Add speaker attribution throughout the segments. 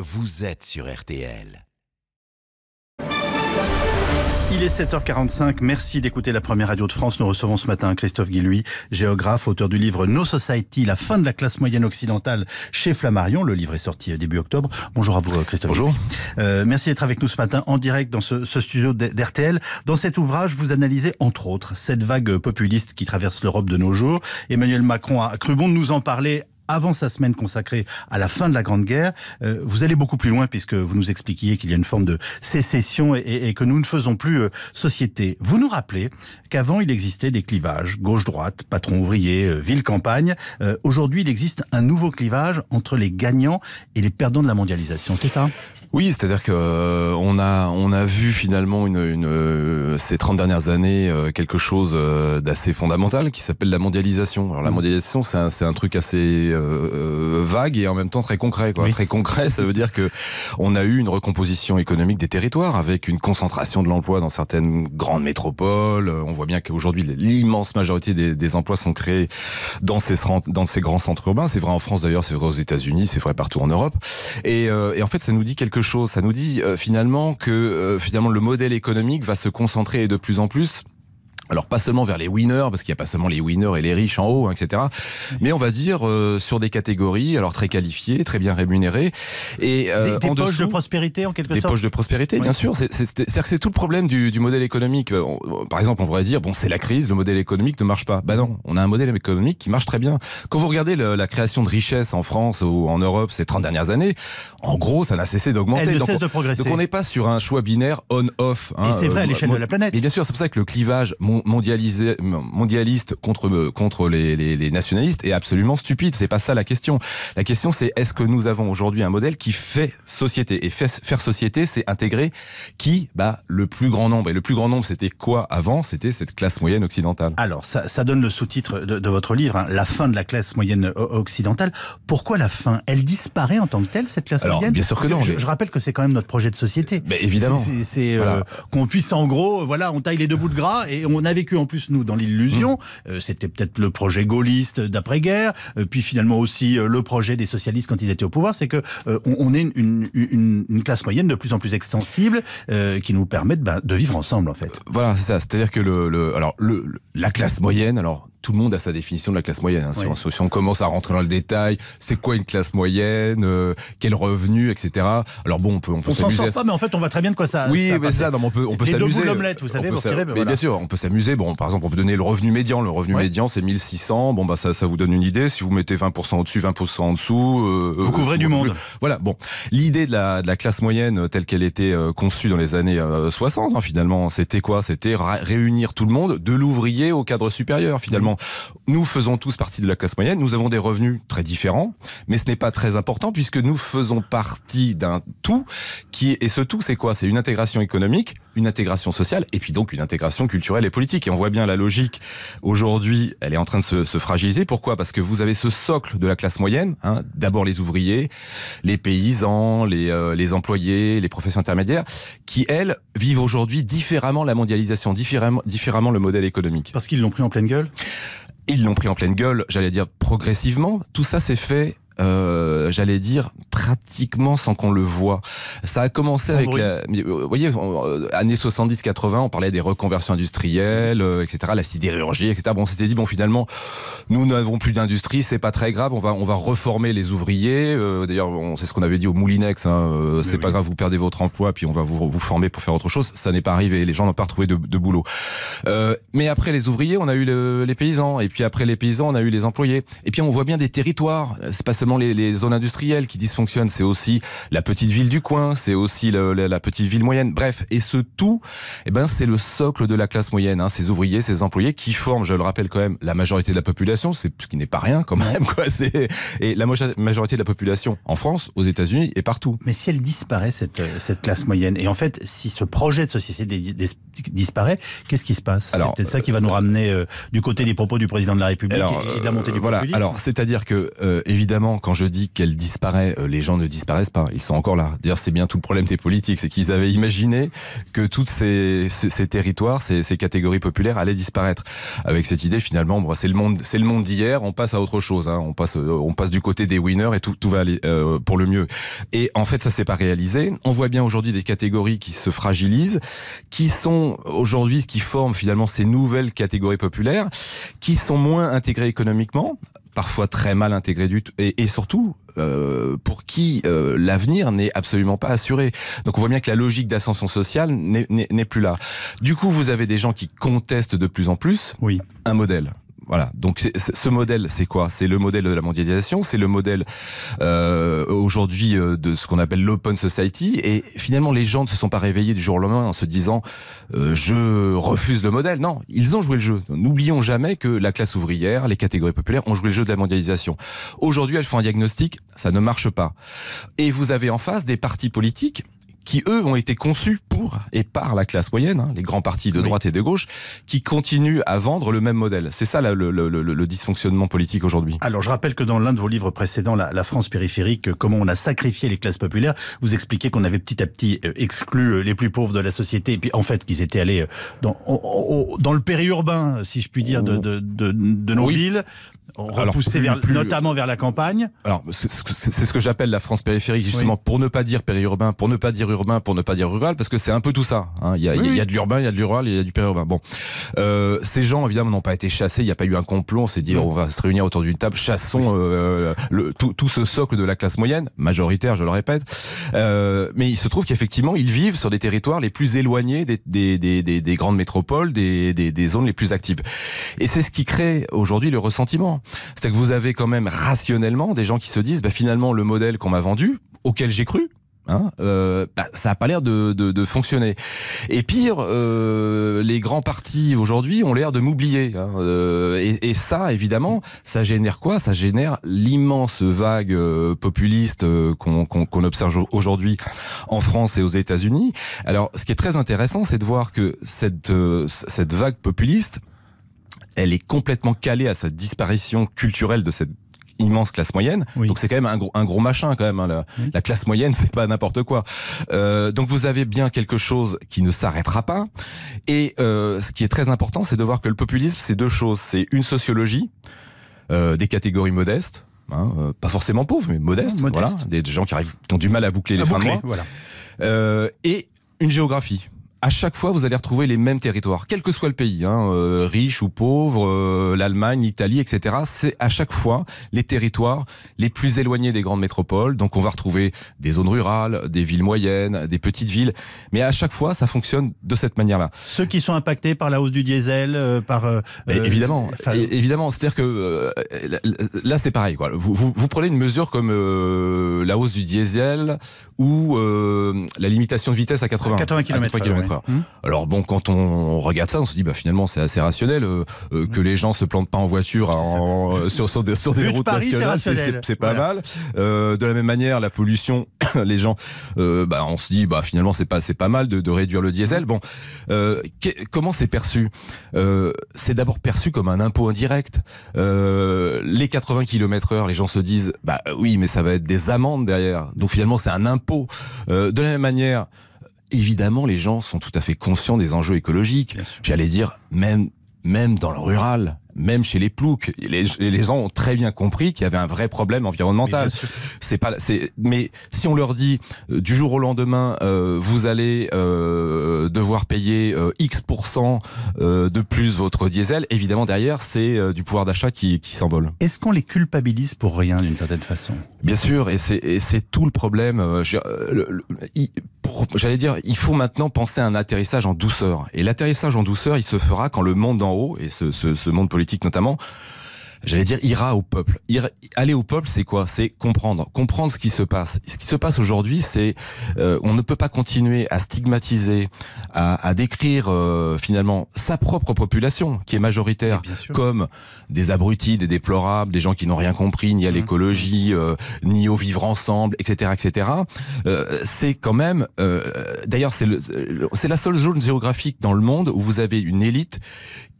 Speaker 1: Vous êtes sur RTL. Il est 7h45. Merci d'écouter la première radio de France. Nous recevons ce matin Christophe Guilluy, géographe, auteur du livre No Society, la fin de la classe moyenne occidentale chez Flammarion. Le livre est sorti début octobre. Bonjour à vous, euh, Christophe. Bonjour. Euh, merci d'être avec nous ce matin en direct dans ce, ce studio d'RTL. Dans cet ouvrage, vous analysez, entre autres, cette vague populiste qui traverse l'Europe de nos jours. Emmanuel Macron a cru bon de nous en parler avant sa semaine consacrée à la fin de la Grande Guerre. Euh, vous allez beaucoup plus loin puisque vous nous expliquiez qu'il y a une forme de sécession et, que nous ne faisons plus euh, société. Vous nous rappelez qu'avant il existait des clivages gauche-droite, patron-ouvrier, euh, ville-campagne. Aujourd'hui il existe un nouveau clivage entre les gagnants et les perdants de
Speaker 2: la mondialisation, c'est ça oui, c'est-à-dire que euh, on a on a vu finalement une, une euh, ces 30 dernières années euh, quelque chose d'assez fondamental qui s'appelle la mondialisation. Alors la mm. mondialisation, c'est un, un, truc assez vague et en même temps très concret. Quoi. Très concret, ça veut dire que on a eu une recomposition économique des territoires avec une concentration de l'emploi dans certaines grandes métropoles. On voit bien qu'aujourd'hui l'immense majorité des, des, emplois sont créés dans ces dans ces grands centres urbains. C'est vrai en France d'ailleurs, c'est vrai aux États-Unis, c'est vrai partout en Europe. Et, et en fait, ça nous dit quelque chose. Ça nous dit euh, finalement que euh, finalement le modèle économique va se concentrer de plus en plus alors pas seulement vers les winners, parce qu'il n'y a pas seulement les winners et les riches en haut, hein, etc. Mais on va dire euh, sur des catégories, alors très qualifiées, très bien rémunérées, et euh, des, poches de
Speaker 1: prospérité en quelque sorte. Des poches de
Speaker 2: prospérité, bien sûr. C'est-à-dire que c'est tout le problème du, du modèle économique. Euh, par exemple, on pourrait dire bon, c'est la crise, le modèle économique ne marche pas. Bah non, on a un modèle économique qui marche très bien. Quand vous regardez la création de richesses en France ou en Europe ces 30 dernières années, en gros, ça n'a cessé d'augmenter. Elle ne cesse de progresser. Donc on n'est pas sur un choix binaire on/off. Hein, et c'est vrai à l'échelle de la planète. Et bien sûr, c'est pour ça que le clivage mondialisé, mondialiste contre, contre les, nationalistes est absolument stupide. C'est pas ça la question. La question, c'est est-ce que nous avons aujourd'hui un modèle qui fait société Et faire société, c'est intégrer qui bah, Le plus grand nombre. Et le plus grand nombre, c'était quoi avant C'était cette classe moyenne occidentale. Alors, ça, donne le sous-titre de, votre
Speaker 1: livre, hein, La fin de la classe moyenne euh, occidentale. Pourquoi la fin Elle disparaît en tant que telle, cette classe Alors, moyenne Bien sûr que non. Je, rappelle que c'est quand même notre projet de société. Mais évidemment. C'est euh, qu'on puisse, en gros, euh, voilà, on taille les deux bouts de gras et on a vécu en plus, nous, dans l'illusion. Mmh. Euh, c'était peut-être le projet gaulliste d'après-guerre, euh, puis finalement aussi euh, le projet des socialistes quand ils étaient au pouvoir. C'est que on, est une, classe moyenne de plus en plus extensible qui nous permet ben, de vivre ensemble, en fait.
Speaker 2: Voilà, c'est ça. C'est-à-dire que le, alors, la classe moyenne, alors tout le monde a sa définition de la classe moyenne. Hein, si on commence à rentrer dans le détail, c'est quoi une classe moyenne, euh, quel revenu, etc. Alors bon, on peut, on peut s'amuser. On s'en
Speaker 1: sort pas, mais en fait, on voit très bien de quoi ça. Oui, mais ça, on peut, on peut s'amuser. vous savez, mais, bien sûr,
Speaker 2: on peut s'amuser. Bon, par exemple, on peut donner le revenu médian. Le revenu médian, c'est 1600. Bon, bah ça, ça vous donne une idée. Si vous mettez 20% au-dessus, 20% en dessous, euh, vous couvrez euh, du monde. Voilà. Bon, l'idée de la, classe moyenne telle qu'elle était conçue dans les années 60, hein, finalement, c'était quoi C'était réunir tout le monde, de l'ouvrier au cadre supérieur, finalement. Nous faisons tous partie de la classe moyenne, nous avons des revenus très différents, mais ce n'est pas très important puisque nous faisons partie d'un tout qui et ce tout c'est quoi C'est une intégration économique, une intégration sociale et puis donc une intégration culturelle et politique. Et on voit bien la logique aujourd'hui, elle est en train de se, fragiliser. Pourquoi Parce que vous avez ce socle de la classe moyenne, hein. d'abord les ouvriers, les paysans, euh, les, employés, les professions intermédiaires, qui elles vivent aujourd'hui différemment la mondialisation, différemment le modèle économique. Parce qu'ils l'ont pris en pleine gueule ils l'ont pris en pleine gueule, j'allais dire progressivement. Tout ça s'est fait euh, j'allais dire, pratiquement sans qu'on le voit. Ça a commencé avec la, euh, vous voyez, euh, années 70-80, on parlait des reconversions industrielles, etc., la sidérurgie, etc. Bon, on s'était dit, bon, finalement, nous n'avons plus d'industrie, c'est pas très grave, on va, on va reformer les ouvriers. Euh, D'ailleurs, c'est ce qu'on avait dit au Moulinex, hein, c'est pas grave, vous perdez votre emploi, puis on va vous, vous former pour faire autre chose. Ça n'est pas arrivé, les gens n'ont pas retrouvé de, boulot. mais après les ouvriers, on a eu les paysans, et puis après les paysans, on a eu les employés. Et puis on voit bien des territoires, c'est pas seulement les, zones industrielles qui dysfonctionnent, c'est aussi la petite ville du coin, c'est aussi la, petite ville moyenne. Bref, et ce tout, eh ben, c'est le socle de la classe moyenne. Hein, ces ouvriers, ces employés qui forment, je le rappelle quand même, la majorité de la population, c'est ce qui n'est pas rien quand même. Quoi, et la majorité de la population en France, aux États-Unis et partout. Mais si elle disparaît, cette, euh, classe moyenne, et en fait, si ce projet de société
Speaker 1: disparaît, qu'est-ce qui se passe C'est peut-être ça qui va nous euh, ramener euh, du côté des propos du président de la République et de la montée du voilà, Alors,
Speaker 2: c'est-à-dire que, évidemment, quand je dis qu'elle disparaît, euh, les gens ne disparaissent pas. Ils sont encore là. D'ailleurs, c'est bien tout le problème des politiques, c'est qu'ils avaient imaginé que tous ces, territoires, ces, catégories populaires allaient disparaître. Avec cette idée, finalement, c'est le monde, c'est le monde d'hier. On passe à autre chose. Hein. On passe, euh, on passe du côté des winners et tout, tout va aller euh, pour le mieux. Et en fait, ça s'est pas réalisé. On voit bien aujourd'hui des catégories qui se fragilisent, qui sont aujourd'hui ce qui forme finalement ces nouvelles catégories populaires, qui sont moins intégrées économiquement parfois très mal intégré du et, et, surtout euh, pour qui euh, l'avenir n'est absolument pas assuré. Donc on voit bien que la logique d'ascension sociale n'est plus là. Du coup, vous avez des gens qui contestent de plus en plus oui. un modèle voilà. Donc ce modèle, c'est quoi C'est le modèle de la mondialisation, c'est le modèle euh, aujourd'hui euh, de ce qu'on appelle l'open society. Et finalement, les gens ne se sont pas réveillés du jour au lendemain en se disant euh, je refuse le modèle. Non, ils ont joué le jeu. N'oublions jamais que la classe ouvrière, les catégories populaires ont joué le jeu de la mondialisation. Aujourd'hui, elles font un diagnostic, ça ne marche pas. Et vous avez en face des partis politiques qui eux ont été conçus pour et par la classe moyenne, hein, les grands partis de droite et de gauche, qui continuent à vendre le même modèle. C'est ça le, dysfonctionnement politique aujourd'hui. Alors je rappelle que dans l'un de vos livres précédents, la, France périphérique, euh, comment on a sacrifié les classes
Speaker 1: populaires, vous expliquez qu'on avait petit à petit euh, exclu euh, les plus pauvres de la société, et puis en fait qu'ils étaient allés dans, dans le périurbain, si je puis dire, de, de, nos villes, repoussé vers, plus... notamment vers la campagne.
Speaker 2: Alors, c'est ce que j'appelle la France périphérique, justement, pour ne pas dire périurbain, pour ne pas dire urbain, pour ne pas dire rural, parce que c'est un peu tout ça. Hein. Il, y a, il, y a, de l'urbain, il y a de l'ural, il y a du périurbain. Bon, euh, ces gens, évidemment, n'ont pas été chassés, il n'y a pas eu un complot, on s'est dit, on va se réunir autour d'une table, chassons euh, le, tout, ce socle de la classe moyenne, majoritaire, je le répète. Euh, mais il se trouve qu'effectivement, ils vivent sur des territoires les plus éloignés des, des, des, des grandes métropoles, des, zones les plus actives. Et c'est ce qui crée aujourd'hui le ressentiment à c'est que vous avez quand même rationnellement des gens qui se disent, bah, finalement, le modèle qu'on m'a vendu, auquel j'ai cru, hein, euh, bah, ça n'a pas l'air de, fonctionner. Et pire, euh, les grands partis aujourd'hui ont l'air de m'oublier. Hein, euh, et, ça, évidemment, ça génère quoi Ça génère l'immense vague populiste qu'on observe aujourd'hui en France et aux États-Unis. Alors, ce qui est très intéressant, c'est de voir que cette vague populiste, elle est complètement calée à sa disparition culturelle de cette immense classe moyenne. Donc c'est quand même un gros, un gros machin quand même. Hein, la, classe moyenne, c'est pas n'importe quoi. Euh, donc vous avez bien quelque chose qui ne s'arrêtera pas. Et euh, ce qui est très important, c'est de voir que le populisme, c'est deux choses. C'est une sociologie euh, des catégories modestes, hein, pas forcément pauvres, mais modestes, des gens qui, arrivent, ont du mal à boucler les fins de mois, voilà. et une géographie à chaque fois, vous allez retrouver les mêmes territoires, quel que soit le pays, hein, euh, riche ou pauvre, euh, l'Allemagne, l'Italie, etc. C'est à chaque fois les territoires les plus éloignés des grandes métropoles. Donc on va retrouver des zones rurales, des villes moyennes, des petites villes. Mais à chaque fois, ça fonctionne de cette manière-là. Ceux
Speaker 1: qui sont impactés par la hausse du diesel, euh, par... évidemment,
Speaker 2: évidemment. C'est-à-dire que là, c'est pareil. Quoi. Vous, vous, prenez une mesure comme la hausse du diesel ou la limitation de vitesse à 80, 80 km. À 80 km. Mmh. Mmh. Alors bon, quand on regarde ça, on se dit bah finalement c'est assez rationnel euh, euh, mmh. que les gens se plantent pas en voiture euh, sur, des, routes nationales, c'est pas mal. de la même manière, la pollution, les gens, bah, on se dit bah finalement c'est pas c'est pas mal de, réduire le diesel. Bon, comment c'est perçu C'est d'abord perçu comme un impôt indirect. les 80 km/h, les gens se disent bah oui mais ça va être des amendes derrière. Donc finalement c'est un impôt. de la même manière évidemment, les gens sont tout à fait conscients des enjeux écologiques. J'allais dire, même, même dans le rural, même chez les ploucs, les, gens ont très bien compris qu'il y avait un vrai problème environnemental. C'est pas, c'est, mais si on leur dit euh, du jour au lendemain, euh, vous allez euh, devoir payer X de plus votre diesel, évidemment derrière c'est du pouvoir d'achat qui, qui s'envole.
Speaker 1: Est-ce qu'on les culpabilise pour rien d'une certaine façon
Speaker 2: Bien sûr, et c'est, tout le problème. Je, j'allais dire, il faut maintenant penser à un atterrissage en douceur. Et l'atterrissage en douceur, il se fera quand le monde d'en haut, et ce, ce monde politique notamment, j'allais dire, ira au peuple. aller au peuple, c'est quoi C'est comprendre, comprendre ce qui se passe. Ce qui se passe aujourd'hui, c'est euh, on ne peut pas continuer à stigmatiser, à, à décrire euh, finalement sa propre population qui est majoritaire comme des abrutis, des déplorables, des gens qui n'ont rien compris ni à mmh. l'écologie, euh, ni au vivre ensemble, etc., etc. Euh, c'est quand même, d'ailleurs, c'est la seule zone géographique dans le monde où vous avez une élite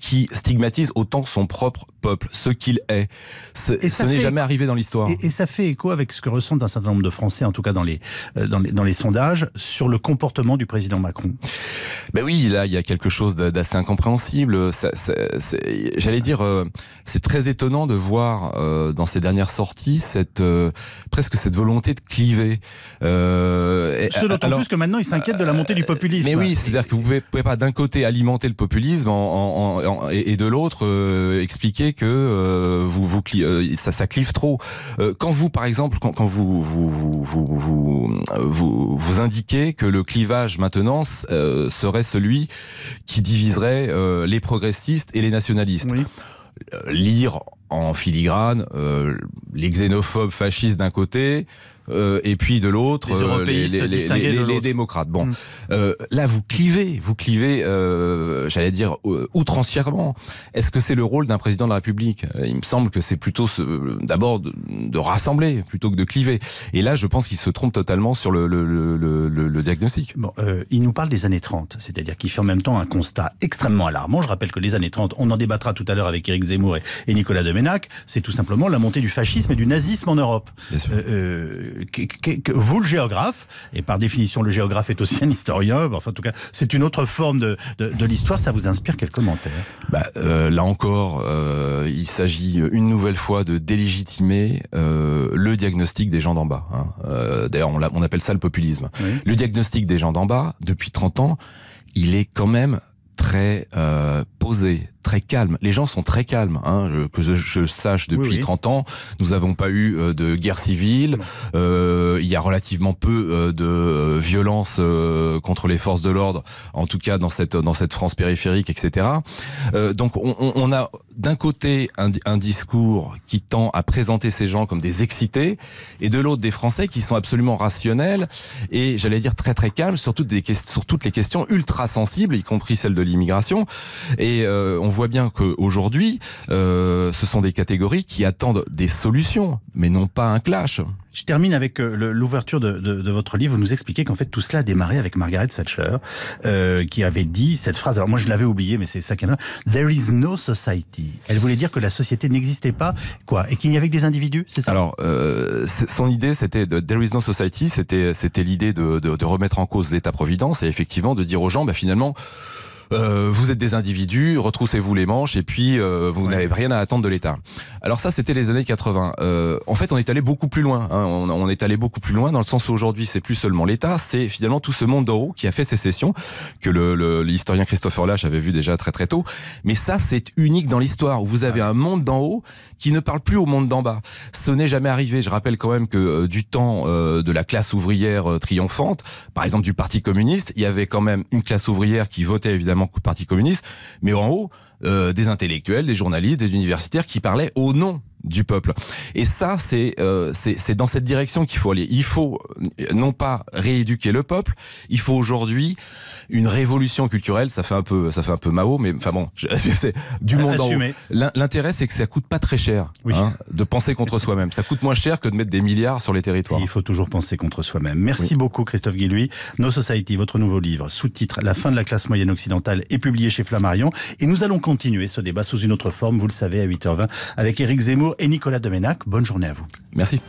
Speaker 2: qui stigmatise autant son propre peuple, ce qu'il est. Ce, ce n'est jamais arrivé dans l'histoire. Et, ça fait écho avec
Speaker 1: ce que ressentent un certain nombre de Français, en tout cas dans les, euh, dans les, dans les sondages, sur le comportement du président Macron.
Speaker 2: Ben oui, là, il y a quelque chose d'assez incompréhensible. J'allais dire, euh, c'est très étonnant de voir euh, dans ces dernières sorties cette, presque cette volonté de cliver. ce d'autant plus que maintenant, il s'inquiète
Speaker 1: de la montée du populisme. Mais oui, c'est-à-dire
Speaker 2: que vous ne pouvez, pas d'un côté alimenter le populisme en et, de l'autre euh, expliquer que euh, vous, vous euh, ça, ça clive trop. quand vous, par exemple, quand, vous, vous, vous, indiquez que le clivage maintenant serait celui qui diviserait les progressistes et les nationalistes. Lire en filigrane les xénophobes fascistes d'un côté, euh, et puis de l'autre les, euh, les, les, démocrates. Bon, mm. euh, là vous clivez, vous clivez, j'allais dire outrancièrement. Est-ce que c'est le rôle d'un président de la République Il me semble que c'est plutôt ce, d'abord de, rassembler plutôt que de cliver. Et là, je pense qu'il se trompe totalement sur le, le, le, le diagnostic. Bon, il nous parle des années 30, c'est-à-dire qu'il fait en même temps un constat
Speaker 1: extrêmement alarmant. Je rappelle que les années 30, on en débattra tout à l'heure avec Éric Zemmour et, Nicolas Domenac, c'est tout simplement la montée du fascisme et du nazisme en Europe. Euh, vous, le géographe, et par définition, le géographe est aussi un historien, en tout cas, c'est une autre forme de, l'histoire, ça vous inspire quel commentaire
Speaker 2: bah, euh, Là encore, euh, il s'agit euh, une nouvelle fois de délégitimer le diagnostic des gens d'en bas. Hein. D'ailleurs, on, appelle ça le populisme. Le diagnostic des gens d'en bas, depuis 30 ans, il est quand même très posé, très calme. Les gens sont très calmes, hein, que je, je, sache depuis 30 ans. Nous n'avons pas eu euh, de guerre civile. Euh, il y a relativement peu euh, de euh, violence contre les forces de l'ordre, en tout cas dans cette, dans cette France périphérique, etc. Euh, donc on, on a d'un côté un, un, discours qui tend à présenter ces gens comme des excités, et de l'autre des Français qui sont absolument rationnels et j'allais dire très très calmes sur toutes, des, sur toutes les questions ultra sensibles, y compris celle de l'immigration. Et euh, on voit voit bien qu'aujourd'hui, euh, ce sont des catégories qui attendent des solutions, mais non pas un clash. Je termine avec euh, l'ouverture de,
Speaker 1: votre livre. Vous nous expliquez qu'en fait tout cela a démarré avec Margaret Thatcher, euh, qui avait dit cette phrase. Alors moi je l'avais oubliée, mais c'est ça qu'elle a. There is no society. Elle voulait dire que la société n'existait pas,
Speaker 2: quoi, et qu'il n'y avait que des individus. C'est ça. Alors son idée, c'était de There is no society. C'était l'idée de, remettre en cause l'État providence et effectivement de dire aux gens, bah, finalement euh, vous êtes des individus, retroussez-vous les manches et puis euh, vous n'avez rien à attendre de l'État. Alors ça, c'était les années 80. Euh, en fait, on est allé beaucoup plus loin. Hein. On, est allé beaucoup plus loin dans le sens où aujourd'hui, c'est plus seulement l'État, c'est finalement tout ce monde d'en haut qui a fait sécession que l'historien le, Christopher Lash avait vu déjà très très tôt. Mais ça, c'est unique dans l'histoire où vous avez un monde d'en haut qui ne parle plus au monde d'en bas. Ce n'est jamais arrivé. Je rappelle quand même que du temps de la classe ouvrière triomphante, par exemple du Parti communiste, il y avait quand même une classe ouvrière qui votait évidemment Parti communiste, mais en haut, euh, des intellectuels, des journalistes, des universitaires qui parlaient au nom du peuple. Et ça, euh, c'est c'est dans cette direction qu'il faut aller. Il faut euh, non pas rééduquer le peuple, il faut aujourd'hui une révolution culturelle. Ça fait un peu, ça fait un peu Mao, mais enfin bon, c'est du euh, monde en L'intérêt, c'est que ça coûte pas très cher oui. Hein, de penser contre soi-même. Ça coûte moins cher que de mettre des milliards sur les territoires. il faut toujours penser contre soi-même. Merci
Speaker 1: beaucoup, Christophe Guilluy. No Society, votre nouveau livre, sous-titre La fin de la classe moyenne occidentale, est publié chez Flammarion. Et nous allons continuer ce débat sous une autre forme, vous le savez, à 8h20 avec Éric Zemmour et Nicolas Domenac. Bonne journée à vous.
Speaker 2: Merci.